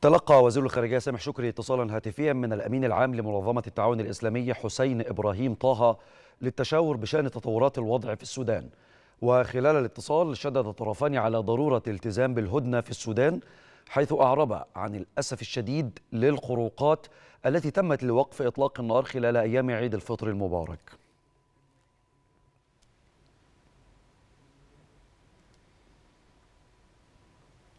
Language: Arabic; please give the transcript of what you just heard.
تلقى وزير الخارجية سامح شكري اتصالا هاتفيا من الأمين العام لمنظمة التعاون الإسلامي حسين إبراهيم طه للتشاور بشأن تطورات الوضع في السودان وخلال الاتصال شدد الطرفان على ضرورة التزام بالهدنة في السودان حيث أعربا عن الأسف الشديد للخروقات التي تمت لوقف إطلاق النار خلال أيام عيد الفطر المبارك